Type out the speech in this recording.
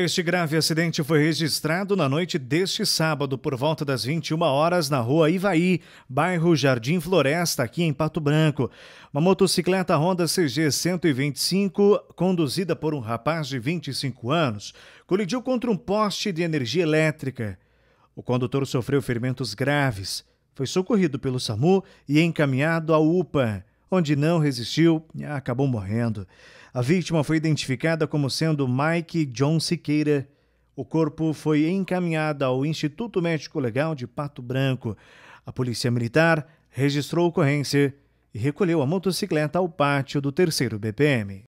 Este grave acidente foi registrado na noite deste sábado, por volta das 21 horas, na rua Ivaí, bairro Jardim Floresta, aqui em Pato Branco. Uma motocicleta Honda CG 125, conduzida por um rapaz de 25 anos, colidiu contra um poste de energia elétrica. O condutor sofreu ferimentos graves. Foi socorrido pelo SAMU e encaminhado à UPA onde não resistiu e ah, acabou morrendo. A vítima foi identificada como sendo Mike John Siqueira. O corpo foi encaminhado ao Instituto Médico Legal de Pato Branco. A Polícia Militar registrou a ocorrência e recolheu a motocicleta ao pátio do terceiro BPM.